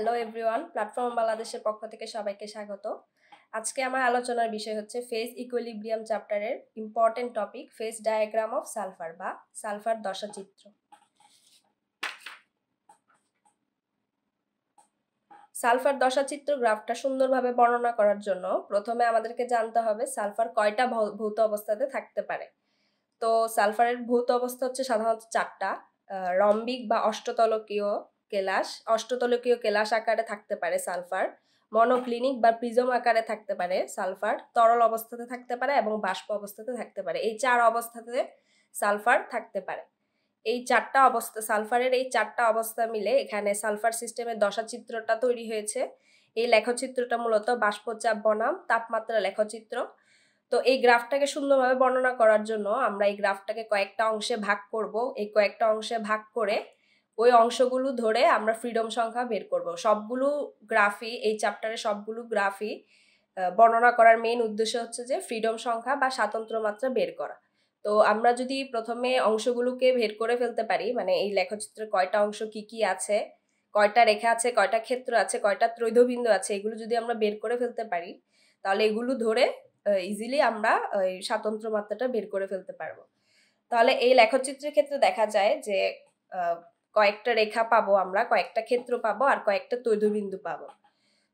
hello everyone platform বাংলাদেশের পক্ষ থেকে সবাইকে স্বাগত আজকে আমার আলোচনার বিষয় হচ্ছে ফেস ইকুয়েলিব্রিয়াম চ্যাপ্টারের important topic phase diagram of sulphur বা সালফার দশাচিত্র সালফার দশাচিত্র গ্রাফটা সুন্দরভাবে বর্ণনা করার জন্য প্রথমে আমাদেরকে জানতে হবে সালফার কয়টা ভৌত অবস্থাতে থাকতে পারে তো সালফারের ভৌত অবস্থা হচ্ছে সাধারণত চারটা রম্বিক বা অষ্টতলকীয় কেলাস অষ্টতলকীয় কেলাস আকারে থাকতে পারে সালফার মনোক্লিনিক বা প্রিজম আকারে থাকতে পারে সালফার তরল অবস্থাতে থাকতে পারে এবং বাষ্প অবস্থাতে থাকতে পারে এই চার অবস্থাতে সালফার থাকতে পারে এই চারটা অবস্থা সালফারের এই চারটা অবস্থা মিলে এখানে সালফার সিস্টেমের দশাচিত্রটা তৈরি হয়েছে এই লেখচিত্রটা মূলত বাষ্পচাপ বনাম তাপমাত্রা লেখচিত্র তো এই গ্রাফটাকে সুন্দরভাবে বর্ণনা করার জন্য আমরা এই গ্রাফটাকে কয়েকটা অংশে ভাগ করব এই কয়েকটা অংশে ভাগ করে ওই অংশগুলো ধরে আমরা ফ্রিডম সংখ্যা বের করব সবগুলো গ্রাফি এই চ্যাপ্টারে সবগুলো গ্রাফি বর্ণনা করার মেইন উদ্দেশ্য হচ্ছে যে ফ্রিডম সংখ্যা বা স্বাতন্ত্র মাত্রা বের করা তো আমরা যদি প্রথমে অংশগুলোকে বের করে ফেলতে পারি মানে এই লেখচিত্রের কয়টা অংশ কি কি আছে কয়টা রেখা আছে কয়টা ক্ষেত্র আছে কয়টা ত্রৈধবিন্দু আছে এগুলো যদি আমরা বের করে ফেলতে পারি তাহলে এগুলো ধরে ইজিলি আমরা ওই স্বাতন্ত্র মাত্রাটা বের করে ফেলতে পারবো তাহলে এই লেখচিত্রের ক্ষেত্রে দেখা যায় যে কয়েকটা রেখা পাবো আমরা কয়েকটা ক্ষেত্র পাবো আর কয়েকটা তৈধবিন্দু পাবো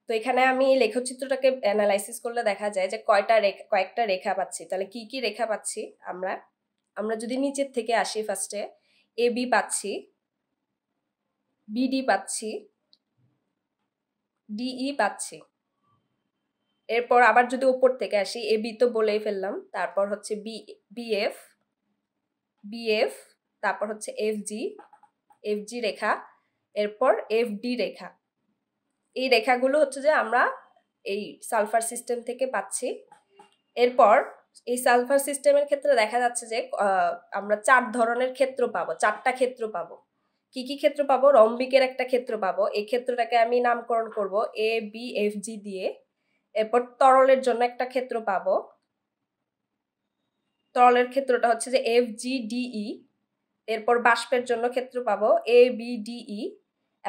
তো এখানে আমি লেখচিত্রটাকে অ্যানালাইসিস করলে দেখা যায় যে কয়টা রেখা কয়েকটা রেখা পাচ্ছি তাহলে কি কি রেখা পাচ্ছি আমরা আমরা যদি নিচের থেকে আসি ফার্স্টে এ বি পাচ্ছি বিডি পাচ্ছি ডিই e পাচ্ছি এরপর আবার যদি উপর থেকে আসি এ বি তো বলেই ফেললাম তারপর হচ্ছে বি বিএফ বিএফ তারপর হচ্ছে এফ জি জি রেখা এরপর ডি রেখা এই রেখাগুলো হচ্ছে যে আমরা এই সালফার সিস্টেম থেকে পাচ্ছি এরপর এই সালফার সিস্টেমের ক্ষেত্রে দেখা যাচ্ছে যে আমরা চার ধরনের ক্ষেত্র পাবো চারটা ক্ষেত্র পাবো কি কি ক্ষেত্র পাবো রম্বিকের একটা ক্ষেত্র পাবো এই ক্ষেত্রটাকে আমি নামকরণ করব এ বি এফ জি দিয়ে এরপর তরলের জন্য একটা ক্ষেত্র পাবো তরলের ক্ষেত্রটা হচ্ছে যে এফ জি ডিই এরপর বাষ্পের জন্য ক্ষেত্র পাবো এ বি ডি ই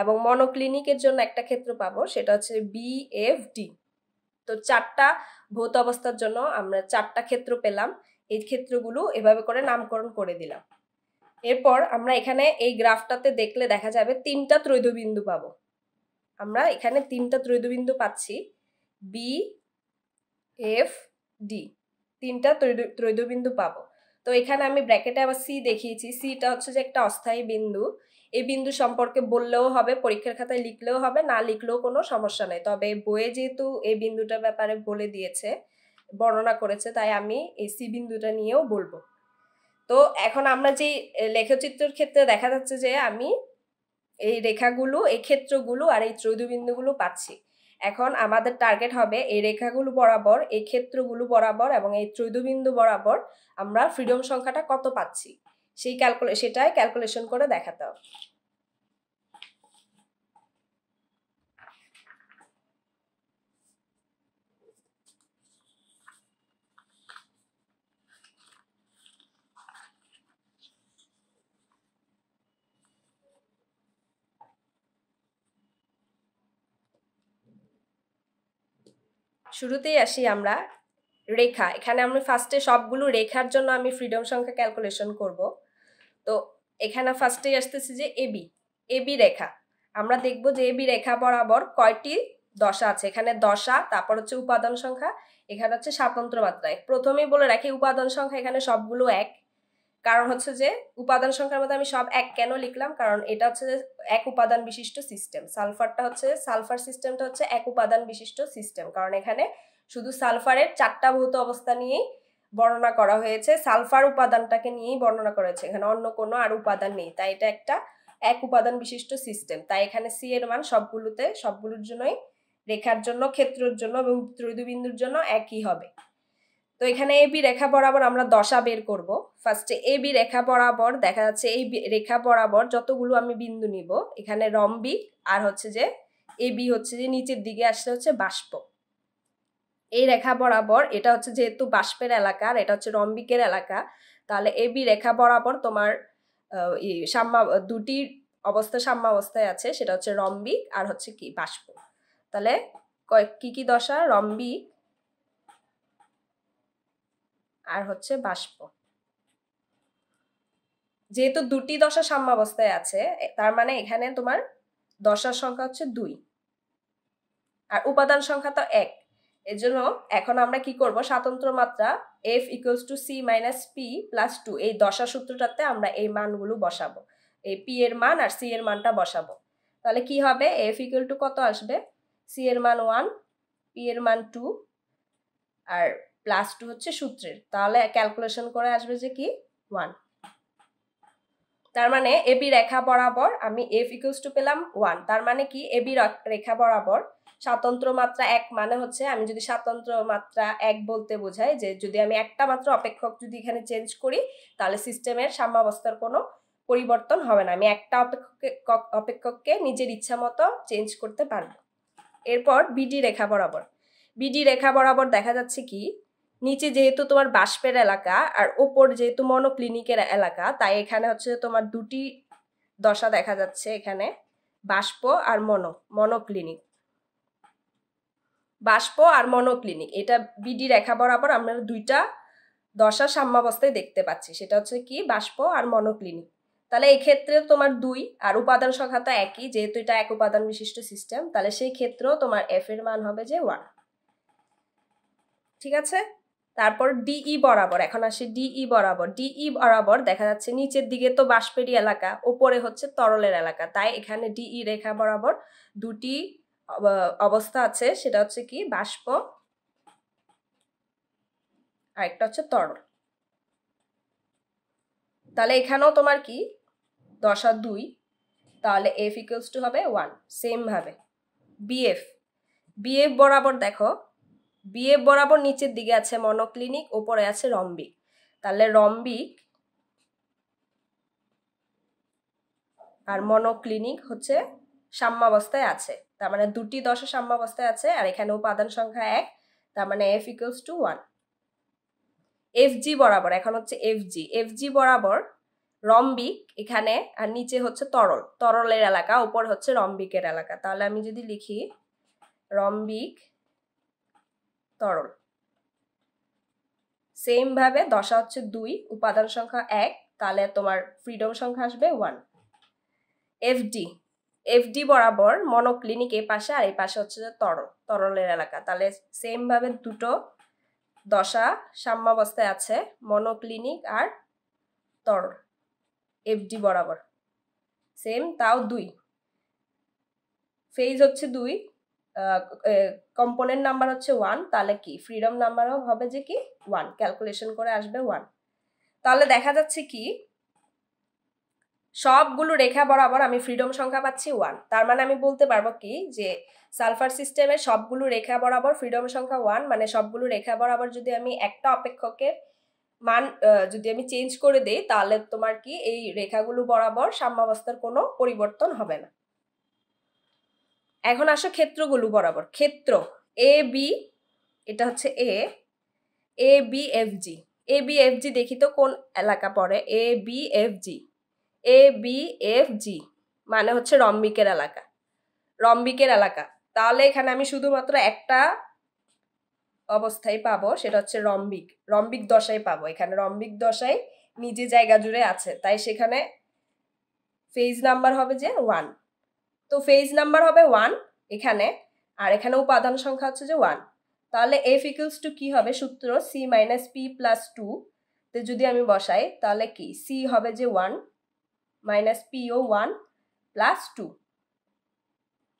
এবং মনোক্লিনিকের জন্য একটা ক্ষেত্র পাবো সেটা হচ্ছে বি এফ ডি তো চারটা ভৌত অবস্থার জন্য আমরা চারটা ক্ষেত্র পেলাম এই ক্ষেত্রগুলো এভাবে করে নামকরণ করে দিলাম এরপর আমরা এখানে এই গ্রাফটাতে দেখলে দেখা যাবে তিনটা ত্রৈধবিন্দু পাবো আমরা এখানে তিনটা ত্রৈধবিন্দু পাচ্ছি বি এফ ডি তিনটা ত্রৈধবিন্দু পাবো তো এখানে আমি ব্র্যাকেটে আবার সি দেখিয়েছি সিটা হচ্ছে যে একটা অস্থায়ী বিন্দু এই বিন্দু সম্পর্কে বললেও হবে পরীক্ষার খাতায় লিখলেও হবে না লিখলেও কোনো সমস্যা নেই তবে বইয়ে যেহেতু এই বিন্দুটার ব্যাপারে বলে দিয়েছে বর্ণনা করেছে তাই আমি এই সি বিন্দুটা নিয়েও বলবো তো এখন আমরা যে লেখচিত্রের ক্ষেত্রে দেখা যাচ্ছে যে আমি এই রেখাগুলো এই ক্ষেত্রগুলো আর এই বিন্দুগুলো পাচ্ছি এখন আমাদের টার্গেট হবে এই রেখাগুলো বরাবর এই ক্ষেত্রগুলো বরাবর এবং এই ত্রৈদবিন্দু বরাবর আমরা ফ্রিডম সংখ্যাটা কত পাচ্ছি সেই ক্যালকুলে সেটাই ক্যালকুলেশন করে দেখাতে হবে শুরুতেই আসি আমরা রেখা এখানে আমি ফার্স্টে সবগুলো রেখার জন্য আমি ফ্রিডম সংখ্যা ক্যালকুলেশন করব তো এখানে ফার্স্টেই আসতেছি যে এবি এবি রেখা আমরা দেখব যে এবি রেখা বরাবর কয়টি দশা আছে এখানে দশা তারপর হচ্ছে উপাদান সংখ্যা এখানে হচ্ছে স্বাতন্ত্র মাত্রা প্রথমেই বলে রাখি উপাদান সংখ্যা এখানে সবগুলো এক কারণ হচ্ছে যে উপাদান সংখ্যার মধ্যে আমি সব এক কেন লিখলাম কারণ এটা হচ্ছে যে এক উপাদান বিশিষ্ট সিস্টেম সালফারটা হচ্ছে সালফার সিস্টেমটা হচ্ছে এক উপাদান বিশিষ্ট সিস্টেম কারণ এখানে শুধু সালফারের চারটা ভৌত অবস্থা নিয়েই বর্ণনা করা হয়েছে সালফার উপাদানটাকে নিয়েই বর্ণনা করা হয়েছে এখানে অন্য কোনো আর উপাদান নেই তাই এটা একটা এক উপাদান বিশিষ্ট সিস্টেম তাই এখানে সি এর মান সবগুলোতে সবগুলোর জন্যই রেখার জন্য ক্ষেত্রর জন্য এবং ত্রৈদুবিন্দুর জন্য একই হবে তো এখানে এ বি রেখা বরাবর আমরা দশা বের করব ফার্স্টে এ বি রেখা বরাবর দেখা যাচ্ছে এই রেখা বরাবর যতগুলো আমি বিন্দু নিব এখানে রম্বিক আর হচ্ছে যে এ বি হচ্ছে যে নিচের দিকে আসলে হচ্ছে বাষ্প এই রেখা বরাবর এটা হচ্ছে যেহেতু বাষ্পের এলাকা আর এটা হচ্ছে রম্বিকের এলাকা তাহলে এ বি রেখা বরাবর তোমার সাম্যা দুটি অবস্থা সাম্যাবস্থায় আছে সেটা হচ্ছে রম্বিক আর হচ্ছে কি বাষ্প তাহলে কয়েক কী কী দশা রম্বিক আর হচ্ছে বাষ্প যেহেতু দুটি দশা সাম্যাবস্থায় আছে তার মানে এখানে তোমার দশার সংখ্যা হচ্ছে দুই আর উপাদান সংখ্যা তো এক এর জন্য এখন আমরা কি করব স্বাতন্ত্র মাত্রা F equals to C minus P plus two এই দশা সূত্রটাতে আমরা এই মানগুলো বসাবো এই পি এর মান আর সি এর মানটা বসাবো তাহলে কি হবে এফ ইকুয়াল টু কত আসবে সি এর মান ওয়ান পি এর মান টু আর প্লাস টু হচ্ছে সূত্রের তাহলে ক্যালকুলেশন করে আসবে যে কি ওয়ান তার মানে এবি রেখা বরাবর আমি এফ ইকুয়ালস টু পেলাম ওয়ান তার মানে কি এবি রেখা বরাবর স্বাতন্ত্র মাত্রা এক মানে হচ্ছে আমি যদি স্বাতন্ত্র মাত্রা এক বলতে বোঝাই যে যদি আমি একটা মাত্র অপেক্ষক যদি এখানে চেঞ্জ করি তাহলে সিস্টেমের সাম্যাবস্থার কোনো পরিবর্তন হবে না আমি একটা অপেক্ষক অপেক্ষককে নিজের ইচ্ছা মতো চেঞ্জ করতে পারবো এরপর বিডি রেখা বরাবর বিডি রেখা বরাবর দেখা যাচ্ছে কি নিচে যেহেতু তোমার বাষ্পের এলাকা আর ওপর যেহেতু মনোক্লিনিকের এলাকা তাই এখানে হচ্ছে তোমার দুটি দশা দেখা যাচ্ছে এখানে বাষ্প আর মনো মনোক্লিনিক বাষ্প আর মনোক্লিনিক এটা বিডি রেখা বরাবর আমরা দুইটা দশা সাম্যাবস্থায় দেখতে পাচ্ছি সেটা হচ্ছে কি বাষ্প আর মনোক্লিনিক তাহলে এক্ষেত্রে তোমার দুই আর উপাদান সংখ্যা তো একই যেহেতু এটা এক উপাদান বিশিষ্ট সিস্টেম তাহলে সেই ক্ষেত্রেও তোমার এফ এর মান হবে যে ওয়ান ঠিক আছে তারপর ডিই বরাবর এখন আসে ডিই বরাবর ডিই বরাবর দেখা যাচ্ছে নিচের দিকে তো বাষ্পেরই এলাকা ওপরে হচ্ছে তরলের এলাকা তাই এখানে ডিই রেখা বরাবর দুটি অবস্থা আছে সেটা হচ্ছে কি বাষ্প আরেকটা হচ্ছে তরল তাহলে এখানেও তোমার কি দশা দুই তাহলে এফ ইকুয়ালস টু হবে ওয়ান সেমভাবে বিএফ বিএফ বরাবর দেখো বিএ বরাবর নিচের দিকে আছে মনোক্লিনিক ওপরে আছে রম্বিক তাহলে রম্বিক আর মনোক্লিনিক হচ্ছে সাম্যাবস্থায় আছে তার মানে দুটি দশা সাম্যাবস্থায় আছে আর এখানে উপাদান সংখ্যা এক তার মানে F equals to one F G বরাবর এখন হচ্ছে এফ জি এফ জি বরাবর রম্বিক এখানে আর নিচে হচ্ছে তরল তরলের এলাকা উপর হচ্ছে রম্বিকের এলাকা তাহলে আমি যদি লিখি রম্বিক তরল সেম ভাবে দশা হচ্ছে দুই উপাদান সংখ্যা এক তাহলে তোমার ফ্রিডম সংখ্যা আসবে ওয়ান এফডি এফডি বরাবর মনোক্লিনিক এই পাশে আর এই পাশে হচ্ছে যে তরল তরলের এলাকা তাহলে সেম ভাবে দুটো দশা সাম্যাবস্থায় আছে মনোক্লিনিক আর তরল এফডি বরাবর সেম তাও দুই ফেজ হচ্ছে দুই কম্পোনেন্ট নাম্বার হচ্ছে ওয়ান তাহলে কি ফ্রিডম নাম্বারও হবে যে কি ওয়ান ক্যালকুলেশন করে আসবে ওয়ান তাহলে দেখা যাচ্ছে কি সবগুলো রেখা বরাবর আমি ফ্রিডম সংখ্যা পাচ্ছি ওয়ান তার মানে আমি বলতে পারবো কি যে সালফার সিস্টেমের সবগুলো রেখা বরাবর ফ্রিডম সংখ্যা ওয়ান মানে সবগুলো রেখা বরাবর যদি আমি একটা অপেক্ষকের মান যদি আমি চেঞ্জ করে দিই তাহলে তোমার কি এই রেখাগুলো বরাবর সাম্যাবস্থার কোনো পরিবর্তন হবে না এখন আসো ক্ষেত্রগুলো বরাবর ক্ষেত্র এ বি এটা হচ্ছে A A B F G A B F G দেখি তো কোন এলাকা পড়ে A B F G A B F G মানে হচ্ছে রম্বিকের এলাকা রম্বিকের এলাকা তাহলে এখানে আমি শুধুমাত্র একটা অবস্থায় পাবো সেটা হচ্ছে রম্বিক রম্বিক দশায় পাবো এখানে রম্বিক দশায় নিজে জায়গা জুড়ে আছে তাই সেখানে ফেজ নাম্বার হবে যে ওয়ান তো ফেজ নাম্বার হবে ওয়ান এখানে আর এখানে উপাদান সংখ্যা হচ্ছে যে ওয়ান তাহলে এফ ইকুয়ালস টু কী হবে সূত্র C minus P plus two তে যদি আমি বসাই তাহলে কি সি হবে যে one minus P one plus two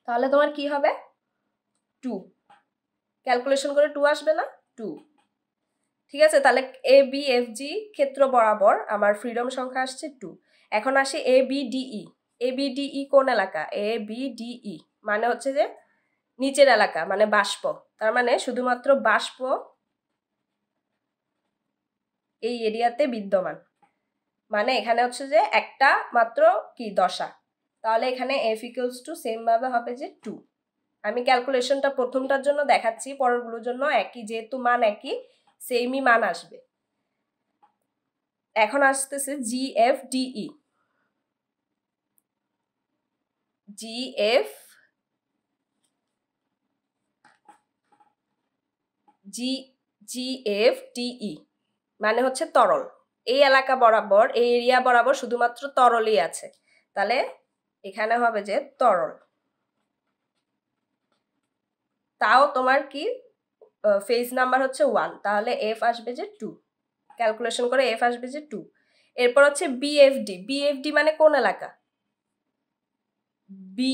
তাহলে তোমার কি হবে টু ক্যালকুলেশন করে টু আসবে না টু ঠিক আছে তাহলে এ বি এফ জি ক্ষেত্র বরাবর আমার ফ্রিডম সংখ্যা আসছে টু এখন আসি A B DE A BDE e কোন এলাকা এ বিডিই e মানে হচ্ছে যে নিচের এলাকা মানে বাষ্প তার মানে শুধুমাত্র বাষ্প এই এরিয়াতে বিদ্যমান মানে এখানে হচ্ছে যে একটা মাত্র কি দশা তাহলে এখানে এফ ইকুয়ালস টু সেমভাবে হবে যে টু আমি ক্যালকুলেশনটা প্রথমটার জন্য দেখাচ্ছি পরেরগুলোর জন্য একই যেহেতু মান একই সেমই মান আসবে এখন আসতেছে G F DE G, F, G G F E মানে হচ্ছে তরল এই এলাকা বরাবর এই এরিয়া বরাবর শুধুমাত্র তরলই আছে তাহলে এখানে হবে যে তরল তাও তোমার কি ফেজ নাম্বার হচ্ছে ওয়ান তাহলে এফ আসবে যে টু ক্যালকুলেশন করে এফ আসবে যে টু এরপর হচ্ছে বিএফডি বিএফডি মানে কোন এলাকা বি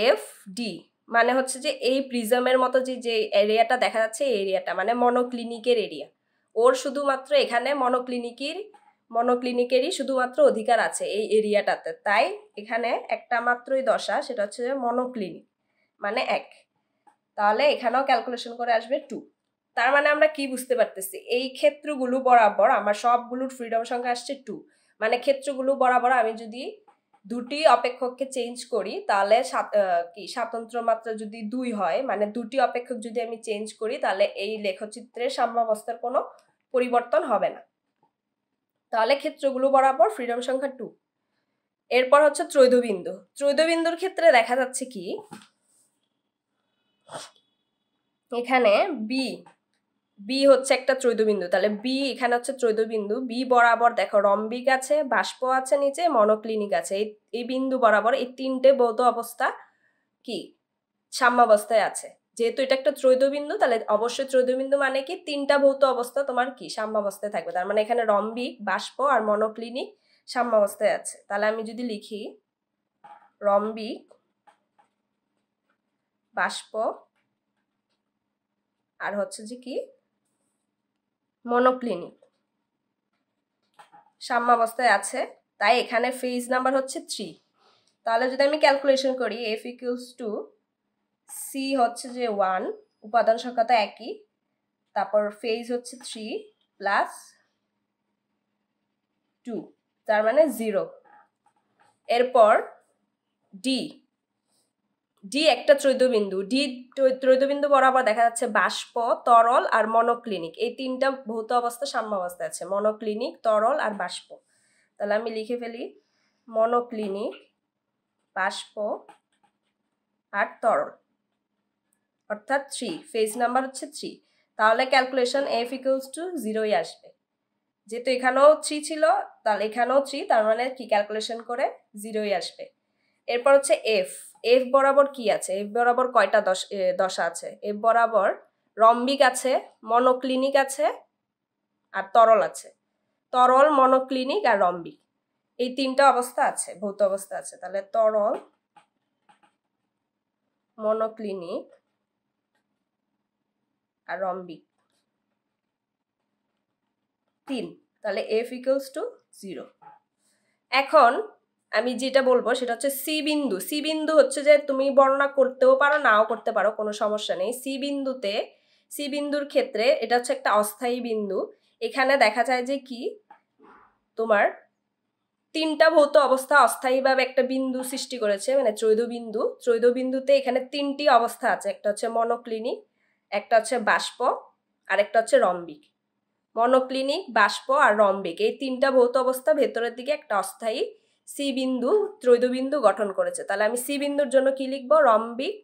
এফ ডি মানে হচ্ছে যে এই প্রিজমের মতো যে যে এরিয়াটা দেখা যাচ্ছে এই এরিয়াটা মানে মনোক্লিনিকের এরিয়া ওর শুধুমাত্র এখানে মনোক্লিনিকের মনোক্লিনিকেরই শুধুমাত্র অধিকার আছে এই এরিয়াটাতে তাই এখানে একটা মাত্রই দশা সেটা হচ্ছে যে মনোক্লিনিক মানে এক তাহলে এখানেও ক্যালকুলেশন করে আসবে টু তার মানে আমরা কি বুঝতে পারতেছি এই ক্ষেত্রগুলো বরাবর আমার সবগুলোর ফ্রিডম সংখ্যা আসছে টু মানে ক্ষেত্রগুলো বরাবর আমি যদি দুটি অপেক্ষককে চেঞ্জ করি তাহলে কি স্বাতন্ত্র মাত্রা যদি দুই হয় মানে দুটি অপেক্ষক যদি আমি চেঞ্জ করি তাহলে এই লেখচিত্রের সাম্যাবস্থার কোনো পরিবর্তন হবে না তাহলে ক্ষেত্রগুলো বরাবর ফ্রিডম সংখ্যা টু এরপর হচ্ছে ত্রৈধবিন্দু ত্রৈধবিন্দুর ক্ষেত্রে দেখা যাচ্ছে কি এখানে বি বি হচ্ছে একটা ত্রৈদবিন্দু তাহলে বি এখানে হচ্ছে ত্রৈদবিন্দু বি বরাবর দেখো রম্বিক আছে বাষ্প আছে নিচে মনোক্লিনিক আছে এই বিন্দু বরাবর এই তিনটে বৌদ্ধ অবস্থা কি সাম্যাবস্থায় আছে যেহেতু এটা একটা ত্রৈদবিন্দু তাহলে অবশ্যই ত্রৈদবিন্দু মানে কি তিনটা ভৌত অবস্থা তোমার কি সাম্যাবস্থায় থাকবে তার মানে এখানে রম্বিক বাষ্প আর মনোক্লিনিক সাম্যাবস্থায় আছে তাহলে আমি যদি লিখি রম্বিক বাষ্প আর হচ্ছে যে কি মনোক্লিনিক সাম্যাবস্থায় আছে তাই এখানে ফেজ নাম্বার হচ্ছে থ্রি তাহলে যদি আমি ক্যালকুলেশন করি এফ ইকুয়ালস টু সি হচ্ছে যে ওয়ান উপাদান সংখ্যাটা একই তারপর ফেজ হচ্ছে থ্রি প্লাস টু তার মানে জিরো এরপর ডি ডি একটা ত্রৈদবিন্দু ডি ত্রৈদবিন্দু বরাবর দেখা যাচ্ছে বাষ্প তরল আর মনোক্লিনিক এই তিনটা ভৌত অবস্থা সাম্য অবস্থায় আছে মনোক্লিনিক তরল আর বাষ্প তাহলে আমি লিখে ফেলি মনোক্লিনিক বাষ্প আর তরল অর্থাৎ থ্রি ফেজ নাম্বার হচ্ছে থ্রি তাহলে ক্যালকুলেশন এফ ইকুয়ালস টু জিরোই আসবে যেহেতু এখানেও থ্রি ছিল তাহলে এখানেও থ্রি তার মানে কি ক্যালকুলেশন করে জিরোই আসবে এরপর হচ্ছে এফ এফ বরাবর কি আছে এফ বরাবর কয়টা দশ দশা আছে এফ বরাবর রম্বিক আছে মনোক্লিনিক আছে আর তরল আছে তরল মনোক্লিনিক আর রম্বিক এই তিনটা অবস্থা আছে ভৌত অবস্থা আছে তাহলে তরল মনোক্লিনিক আর রম্বিক তিন তাহলে এফ ইকুয়ালস টু জিরো এখন আমি যেটা বলবো সেটা হচ্ছে সি বিন্দু সি বিন্দু হচ্ছে যে তুমি বর্ণনা করতেও পারো নাও করতে পারো কোনো সমস্যা নেই সি বিন্দুতে সি বিন্দুর ক্ষেত্রে এটা হচ্ছে একটা অস্থায়ী বিন্দু এখানে দেখা যায় যে কি তোমার তিনটা ভৌত অবস্থা অস্থায়ীভাবে একটা বিন্দু সৃষ্টি করেছে মানে চৈধ বিন্দু চৈধ বিন্দুতে এখানে তিনটি অবস্থা আছে একটা হচ্ছে মনোক্লিনিক একটা হচ্ছে বাষ্প আর একটা হচ্ছে রম্বিক মনোক্লিনিক বাষ্প আর রম্বিক এই তিনটা ভৌত অবস্থা ভেতরের দিকে একটা অস্থায়ী সি বিন্দু ত্রৈদবিন্দু গঠন করেছে তাহলে আমি সি বিন্দুর জন্য কি লিখব রম্বিক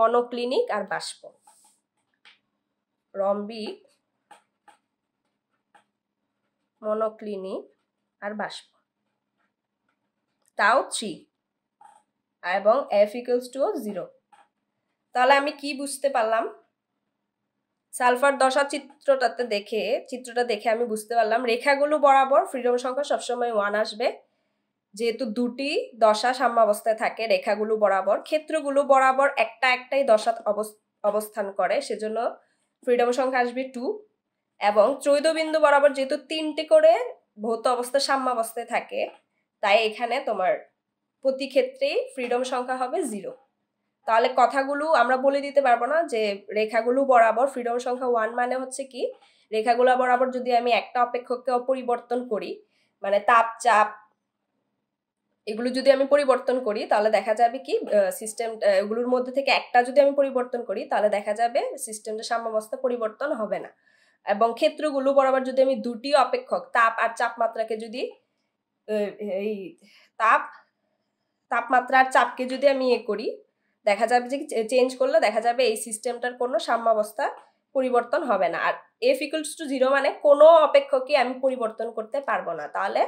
মনোক্লিনিক আর বাষ্প রম্বিক মনোক্লিনিক আর বাষ্প তাও থ্রি এবং এফ ইকুয়ালস টু জিরো তাহলে আমি কি বুঝতে পারলাম সালফার দশা চিত্রটাতে দেখে চিত্রটা দেখে আমি বুঝতে পারলাম রেখাগুলো বরাবর ফ্রিডম সংখ্যা সবসময় ওয়ান আসবে যেহেতু দুটি দশা সাম্যাবস্থায় থাকে রেখাগুলো বরাবর ক্ষেত্রগুলো বরাবর একটা একটাই দশা অবস্থান করে সেজন্য ফ্রিডম সংখ্যা আসবে টু এবং বিন্দু বরাবর যেহেতু তিনটি করে ভৌত অবস্থা সাম্যাবস্থায় থাকে তাই এখানে তোমার প্রতি ক্ষেত্রেই ফ্রিডম সংখ্যা হবে জিরো তাহলে কথাগুলো আমরা বলে দিতে পারবো না যে রেখাগুলো বরাবর ফ্রিডম সংখ্যা ওয়ান মানে হচ্ছে কি রেখাগুলো বরাবর যদি আমি একটা অপেক্ষককে অপরিবর্তন করি মানে তাপ চাপ এগুলো যদি আমি পরিবর্তন করি তাহলে দেখা যাবে কি সিস্টেম এগুলোর মধ্যে থেকে একটা যদি আমি পরিবর্তন করি তাহলে দেখা যাবে সিস্টেমটা সাম্যাবস্থা পরিবর্তন হবে না এবং ক্ষেত্রগুলো বরাবর যদি আমি দুটি অপেক্ষক তাপ আর চাপমাত্রাকে যদি এই তাপ তাপমাত্রা আর চাপকে যদি আমি এ ইয়ে করি দেখা যাবে যে চেঞ্জ করলে দেখা যাবে এই সিস্টেমটার কোনো সাম্যাবস্থা পরিবর্তন হবে না আর এফ ইকুয়ালস টু জিরো মানে কোনো অপেক্ষকে আমি পরিবর্তন করতে পারবো না তাহলে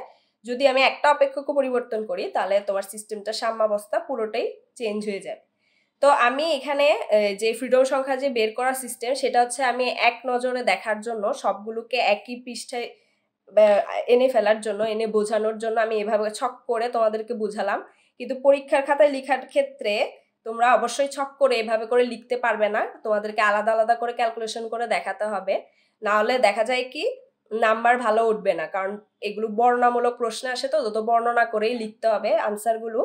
যদি আমি একটা অপেক্ষক পরিবর্তন করি তাহলে তোমার সিস্টেমটা সাম্যাবস্থা পুরোটাই চেঞ্জ হয়ে যায় তো আমি এখানে যে ফ্রিডম সংখ্যা যে বের করার সিস্টেম সেটা হচ্ছে আমি এক নজরে দেখার জন্য সবগুলোকে একই পৃষ্ঠায় এনে ফেলার জন্য এনে বোঝানোর জন্য আমি এভাবে ছক করে তোমাদেরকে বোঝালাম কিন্তু পরীক্ষার খাতায় লেখার ক্ষেত্রে তোমরা অবশ্যই ছক করে এভাবে করে লিখতে পারবে না তোমাদেরকে আলাদা আলাদা করে ক্যালকুলেশন করে দেখাতে হবে না হলে দেখা যায় কি নাম্বার ভালো উঠবে না কারণ এগুলো বর্ণামূলক প্রশ্ন আসে তো তত বর্ণনা করেই লিখতে হবে আনসারগুলো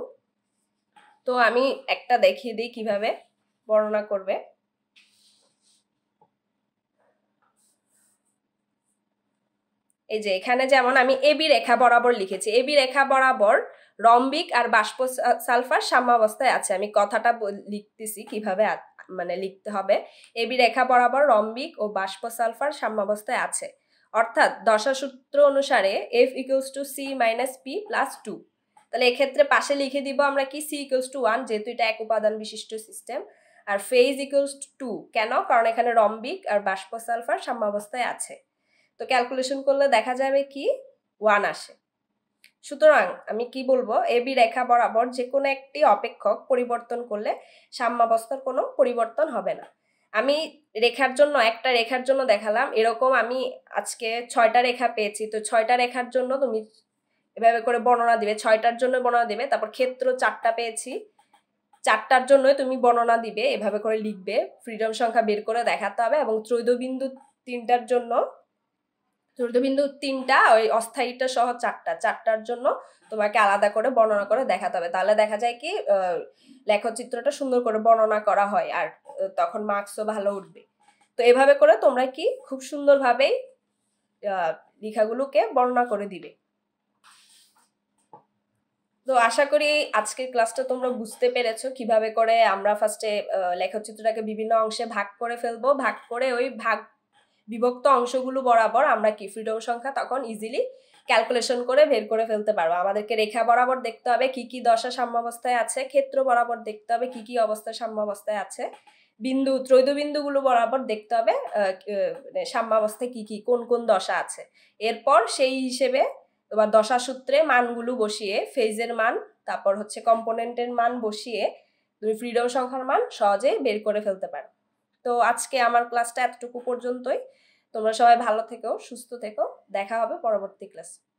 তো আমি একটা দেখিয়ে দিই কিভাবে বর্ণনা করবে এই যে এখানে যেমন আমি এবি রেখা বরাবর লিখেছি এবি রেখা বরাবর রম্বিক আর বাষ্প সালফার সাম্যাবস্থায় আছে আমি কথাটা লিখতেছি কিভাবে মানে লিখতে হবে এবি রেখা বরাবর রম্বিক ও বাষ্প সালফার সাম্যাবস্থায় আছে অর্থাৎ দশাসূত্র অনুসারে F equals to C minus P plus two তাহলে এক্ষেত্রে পাশে লিখে দিব আমরা কি সি ইকুয়ালস টু ওয়ান যেহেতু এটা এক উপাদান বিশিষ্ট সিস্টেম আর ফেজ ইকুয়ালস টু কেন কারণ এখানে রম্বিক আর বাষ্প সালফার সাম্যাবস্থায় আছে তো ক্যালকুলেশন করলে দেখা যাবে কি ওয়ান আসে সুতরাং আমি কি বলবো এ বি রেখা বরাবর যে কোনো একটি অপেক্ষক পরিবর্তন করলে সাম্যাবস্থার কোনো পরিবর্তন হবে না আমি রেখার জন্য একটা রেখার জন্য দেখালাম এরকম আমি আজকে ছয়টা রেখা পেয়েছি তো ছয়টা রেখার জন্য তুমি এভাবে করে বর্ণনা দিবে ছয়টার জন্য বর্ণনা দেবে তারপর ক্ষেত্র চারটা পেয়েছি চারটার জন্যই তুমি বর্ণনা দিবে এভাবে করে লিখবে ফ্রিডম সংখ্যা বের করে দেখাতে হবে এবং ত্রৈদবিন্দু তিনটার জন্য ত্রৈদবিন্দু তিনটা ওই অস্থায়ীটা সহ চারটা চারটার জন্য তোমাকে আলাদা করে বর্ণনা করে দেখাতে হবে তাহলে দেখা যায় কি লেখচিত্রটা সুন্দর করে বর্ণনা করা হয় আর তখন মার্কসও ভালো উঠবে তো এভাবে করে তোমরা কি খুব সুন্দরভাবেই লেখাগুলোকে বর্ণনা করে দিবে তো আশা করি আজকের ক্লাসটা তোমরা বুঝতে পেরেছো কিভাবে করে আমরা ফার্স্টে লেখচিত্রটাকে বিভিন্ন অংশে ভাগ করে ফেলবো ভাগ করে ওই ভাগ বিভক্ত অংশগুলো বরাবর আমরা কি ফ্রিডম সংখ্যা তখন ইজিলি ক্যালকুলেশন করে বের করে ফেলতে পারবো আমাদেরকে রেখা বরাবর দেখতে হবে কি কি দশা সাম্যাবস্থায় আছে ক্ষেত্র বরাবর দেখতে হবে কি কি অবস্থা সাম্যাবস্থায় আছে বিন্দু বিন্দুগুলো বরাবর দেখতে হবে মানে সাম্যাবস্থায় কি কি কোন কোন দশা আছে এরপর সেই হিসেবে তোমার দশা সূত্রে মানগুলো বসিয়ে ফেজের মান তারপর হচ্ছে কম্পোনেন্টের মান বসিয়ে তুমি ফ্রিডম সংখ্যার মান সহজেই বের করে ফেলতে পারো তো আজকে আমার ক্লাসটা এতটুকু পর্যন্তই তোমরা সবাই ভালো থেকো সুস্থ থেকো দেখা হবে পরবর্তী ক্লাসে